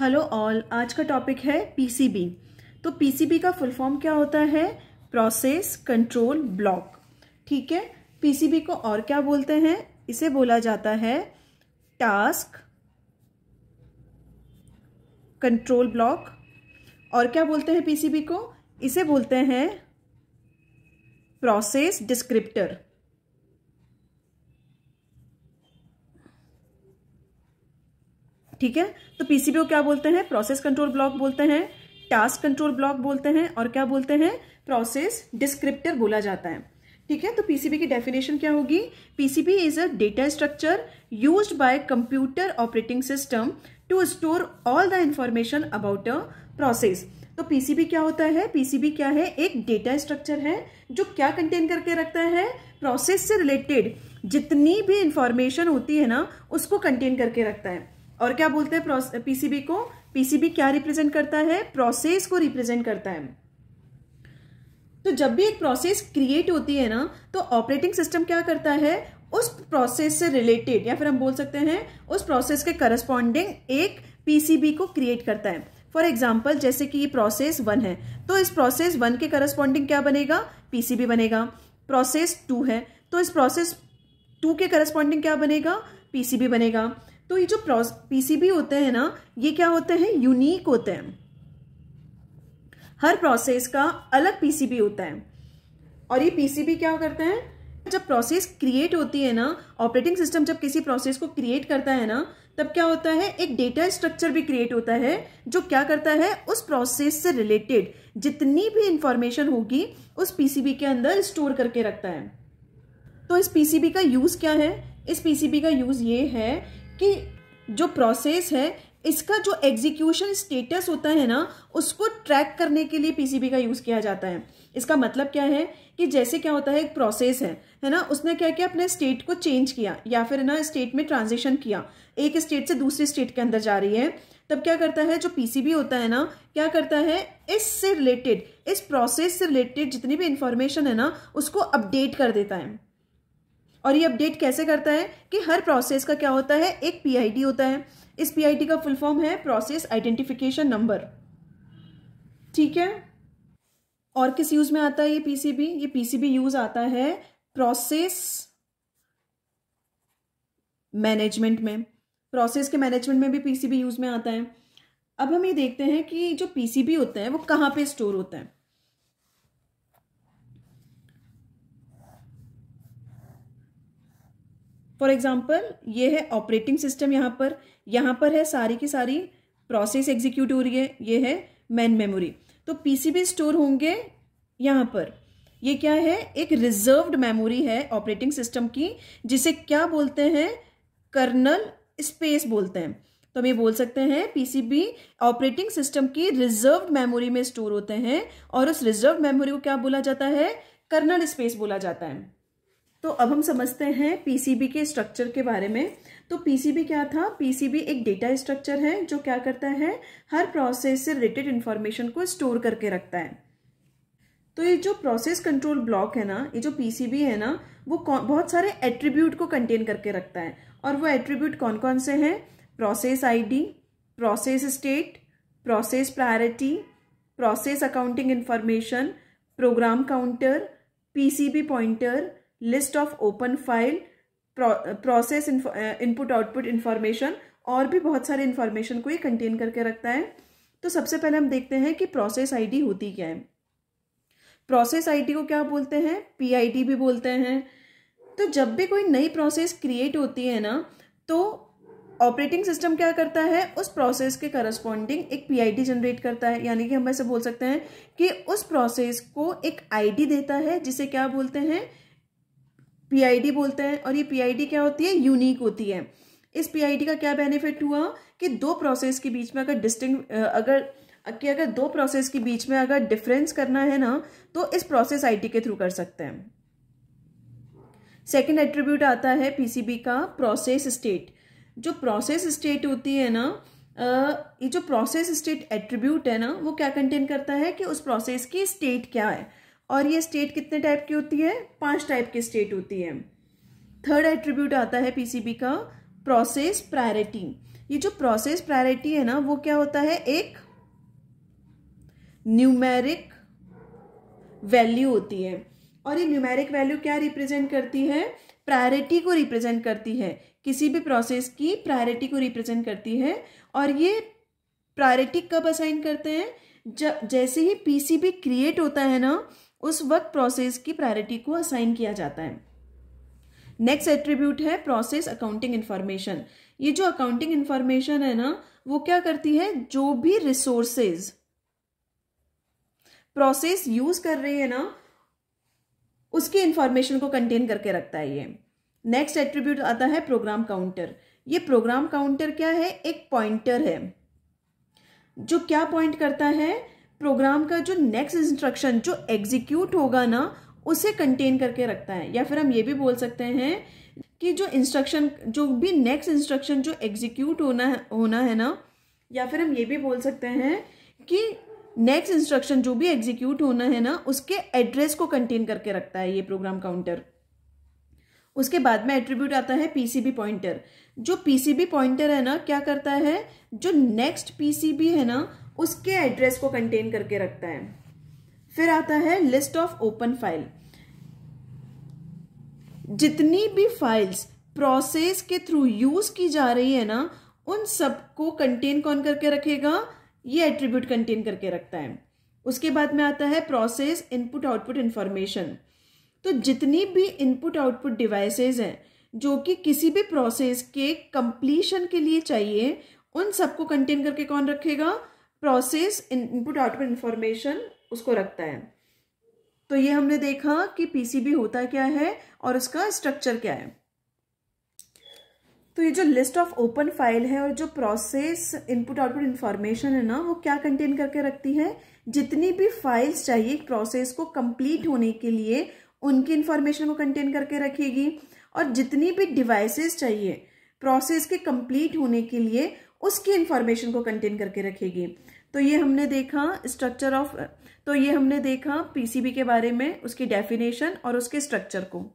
hello all आज का topic है पीसीबी तो पीसीबी का फुल फॉर्म क्या होता है प्रोसेस कंट्रोल ब्लॉक ठीक है पीसीबी को और क्या बोलते हैं इसे बोला जाता है टास्क कंट्रोल ब्लॉक और क्या बोलते हैं पीसीबी को इसे बोलते हैं प्रोसेस डिस्क्रिप्टर ठीक है तो को क्या बोलते हैं प्रोसेस कंट्रोल ब्लॉक बोलते हैं टास्क कंट्रोल ब्लॉक बोलते हैं और क्या बोलते हैं प्रोसेस डिस्क्रिप्टर बोला जाता है ठीक है तो पीसीबी की डेफिनेशन क्या होगी PCB is a data structure use by computer operating system to store all the information about a process तो पीसीबी क्या होता है पीसीबी क्या है एक डेटा स्ट्रक्चर है जो क्या कंटेन करके रखता है प्रोसेस से रिलेटेड जितनी भी इंफॉर्मेशन होती है ना उसको कंटेन करके रखता है और क्या बोलते हैं पीसीबी को पीसीबी क्या रिप्रेजेंट करता है प्रोसेस को रिप्रेजेंट करता है तो जब भी एक प्रोसेस क्रिएट होती है ना तो ऑपरेटिंग सिस्टम क्या करता है उस प्रोसेस से रिलेटेड या फिर हम बोल सकते हैं उस प्रोसेस के करस्पॉन्डिंग एक पीसीबी को क्रिएट करता है फॉर एग्जाम्पल जैसे कि ये प्रोसेस वन है तो इस प्रोसेस वन के करस्पॉन्डिंग क्या बनेगा पीसीबी बनेगा प्रोसेस टू है तो इस प्रोसेस टू के करस्पॉन्डिंग क्या बनेगा पीसीबी बनेगा तो ये जो पीसीबी होते हैं ना ये क्या होते हैं यूनिक होते हैं हर प्रोसेस का अलग पीसीबी होता है और ये पीसीबी क्या करते हैं जब प्रोसेस क्रिएट होती है ना ऑपरेटिंग सिस्टम जब किसी प्रोसेस को क्रिएट करता है ना तब क्या होता है एक डेटा स्ट्रक्चर भी क्रिएट होता है जो क्या करता है उस प्रोसेस से रिलेटेड जितनी भी इंफॉर्मेशन होगी उस पीसीबी के अंदर स्टोर करके रखता है तो इस पीसीबी का यूज़ क्या है इस पीसीबी का यूज़ ये है कि जो प्रोसेस है इसका जो एग्जीक्यूशन स्टेटस होता है ना उसको ट्रैक करने के लिए पीसीबी का यूज़ किया जाता है इसका मतलब क्या है कि जैसे क्या होता है एक प्रोसेस है है ना उसने क्या किया अपने स्टेट को चेंज किया या फिर ना स्टेट में ट्रांजिशन किया एक स्टेट से दूसरे स्टेट के अंदर जा रही है तब क्या करता है जो पीसीबी होता है ना क्या करता है इससे रिलेटेड इस प्रोसेस से रिलेटेड जितनी भी इंफॉर्मेशन है ना उसको अपडेट कर देता है और ये अपडेट कैसे करता है कि हर प्रोसेस का क्या होता है एक पीआईडी होता है इस पीआईडी का फुल फॉर्म है प्रोसेस आइडेंटिफिकेशन नंबर ठीक है और किस यूज में आता है ये पीसीबी ये पीसीबी यूज आता है प्रोसेस मैनेजमेंट में प्रोसेस के मैनेजमेंट में भी पीसीबी यूज में आता है अब हम ये देखते हैं कि जो पीसीबी होते हैं वो कहाँ पे स्टोर होते हैं फॉर एग्जाम्पल ये है ऑपरेटिंग सिस्टम यहाँ पर यहाँ पर है सारी की सारी प्रोसेस एग्जीक्यूट हो रही है ये है मैन मेमोरी तो पीसीबी स्टोर होंगे यहाँ पर ये क्या है एक रिजर्व्ड मेमोरी है ऑपरेटिंग सिस्टम की जिसे क्या बोलते हैं कर्नल स्पेस बोलते हैं तो हम ये बोल सकते हैं पीसीबी ऑपरेटिंग सिस्टम की रिजर्व मेमोरी में स्टोर होते हैं और उस रिजर्व मेमोरी को क्या बोला जाता है कर्नल स्पेस बोला जाता है तो अब हम समझते हैं पीसीबी के स्ट्रक्चर के बारे में तो पीसीबी क्या था पीसीबी एक डेटा स्ट्रक्चर है जो क्या करता है हर प्रोसेस से रिलेटेड इन्फॉर्मेशन को स्टोर करके रखता है तो ये जो प्रोसेस कंट्रोल ब्लॉक है ना ये जो पीसीबी है ना वो बहुत सारे एट्रीब्यूट को कंटेन करके रखता है और वो एट्रीब्यूट कौन कौन से हैं process ID, process state process priority process accounting information program counter PCB pointer list of open file process input output information और भी बहुत सारे इन्फॉर्मेशन को ये कंटेन करके रखता है तो सबसे पहले हम देखते हैं कि प्रोसेस आईडी होती क्या है प्रोसेस आईडी को क्या बोलते हैं पीआईडी भी बोलते हैं तो जब भी कोई नई प्रोसेस क्रिएट होती है ना तो ऑपरेटिंग सिस्टम क्या करता है उस प्रोसेस के करस्पॉन्डिंग एक पीआईडी जनरेट करता है यानी कि हम ऐसे बोल सकते हैं कि उस प्रोसेस को एक आईडी देता है जिसे क्या बोलते हैं पीआईडी बोलते हैं और ये पीआईडी क्या होती है यूनिक होती है इस पीआईडी का क्या बेनिफिट हुआ कि दो प्रोसेस के बीच में अगर डिस्टिंग अगर कि अगर दो प्रोसेस के बीच में अगर डिफरेंस करना है ना तो इस प्रोसेस आईटी के थ्रू कर सकते हैं सेकेंड एट्रीब्यूट आता है पीसीबी का प्रोसेस स्टेट जो प्रोसेस स्टेट होती है ना ये जो प्रोसेस स्टेट एट्रीब्यूट है ना वो क्या कंटेन करता है कि उस प्रोसेस की स्टेट क्या है और ये स्टेट कितने टाइप की होती है पांच टाइप की स्टेट होती है थर्ड एट्रीब्यूट आता है पीसीबी का प्रोसेस प्रायोरिटी ये जो प्रोसेस प्रायोरिटी है ना वो क्या होता है एक न्यूमेरिक वैल्यू होती है और ये न्यूमेरिक वैल्यू क्या रिप्रेजेंट करती है प्रायोरिटी को रिप्रेजेंट करती है किसी भी प्रोसेस की प्रायोरिटी को रिप्रेजेंट करती है और ये प्रायोरिटी कब असाइन करते हैं जब जैसे ही पीसीबी क्रिएट होता है ना उस वक्त प्रोसेस की प्रायोरिटी को असाइन किया जाता है नेक्स्ट एट्रीब्यूट है प्रोसेस अकाउंटिंग इन्फॉर्मेशन ये जो अकाउंटिंग इन्फॉर्मेशन है ना वो क्या करती है जो भी रिसोर्सेज प्रोसेस यूज कर रही है ना उसकी इंफॉर्मेशन को कंटेन करके रखता है ये नेक्स्ट एट्रीब्यूट आता है प्रोग्राम काउंटर ये प्रोग्राम काउंटर क्या है एक पॉइंटर है जो क्या पॉइंट करता है प्रोग्राम का जो नेक्स्ट इंस्ट्रक्शन जो एग्जीक्यूट होगा ना उसे कंटेन करके रखता है या फिर हम ये भी बोल सकते हैं कि जो इंस्ट्रक्शन जो भी नेक्स्ट इंस्ट्रक्शन जो एग्जीक्यूट होना है होना है ना या फिर हम ये भी बोल सकते हैं कि नेक्स्ट इंस्ट्रक्शन जो भी एग्जीक्यूट होना है ना उसके एड्रेस को कंटेन करके रखता है ये प्रोग्राम काउंटर उसके बाद में एट्रीब्यूट आता है पीसीबी पॉइंटर जो पीसीबी पॉइंटर है ना क्या करता है जो नेक्स्ट पीसीबी है ना उसके एड्रेस को कंटेन करके रखता है फिर आता है लिस्ट ऑफ ओपन फाइल जितनी भी फाइल्स प्रोसेस के थ्रू यूज की जा रही है ना उन सबको कंटेन कौन करके रखेगा ये एट्रीब्यूट कंटेन करके रखता है उसके बाद में आता है प्रोसेस इनपुट आउटपुट इंफॉर्मेशन तो जितनी भी इनपुट आउटपुट डिवाइसेस हैं जो कि किसी भी प्रोसेस के कंप्लीशन के लिए चाहिए उन सबको कंटेन करके कौन रखेगा प्रोसेस इनपुट आउटपुट इंफॉर्मेशन उसको रखता है तो ये हमने देखा कि पीसीबी होता क्या है और उसका स्ट्रक्चर क्या है तो ये जो लिस्ट ऑफ ओपन फाइल है और जो प्रोसेस इनपुट आउटपुट इंफॉर्मेशन है ना वो क्या कंटेन करके रखती है जितनी भी फाइल्स चाहिए प्रोसेस को कंप्लीट होने के लिए उनकी इन्फॉर्मेशन को कंटेन करके रखेगी और जितनी भी डिवाइसेस चाहिए प्रोसेस के कंप्लीट होने के लिए उसकी इन्फॉर्मेशन को कंटेन करके रखेगी तो ये हमने देखा स्ट्रक्चर ऑफ तो ये हमने देखा पीसीबी के बारे में उसकी डेफिनेशन और उसके स्ट्रक्चर को